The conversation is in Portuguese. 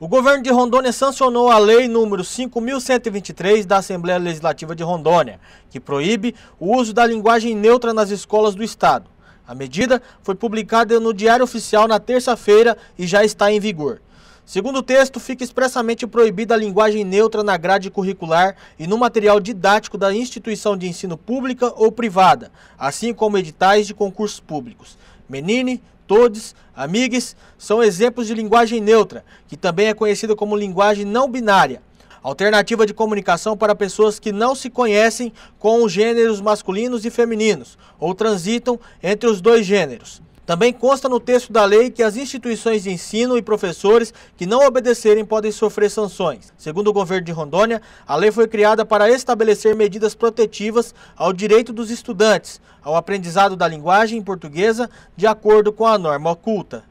O governo de Rondônia sancionou a lei número 5123 da Assembleia Legislativa de Rondônia, que proíbe o uso da linguagem neutra nas escolas do estado. A medida foi publicada no Diário Oficial na terça-feira e já está em vigor. Segundo o texto, fica expressamente proibida a linguagem neutra na grade curricular e no material didático da instituição de ensino pública ou privada, assim como editais de concursos públicos. Menine, todos, amigues, são exemplos de linguagem neutra, que também é conhecida como linguagem não binária. Alternativa de comunicação para pessoas que não se conhecem com os gêneros masculinos e femininos ou transitam entre os dois gêneros. Também consta no texto da lei que as instituições de ensino e professores que não obedecerem podem sofrer sanções. Segundo o governo de Rondônia, a lei foi criada para estabelecer medidas protetivas ao direito dos estudantes ao aprendizado da linguagem portuguesa, de acordo com a norma oculta.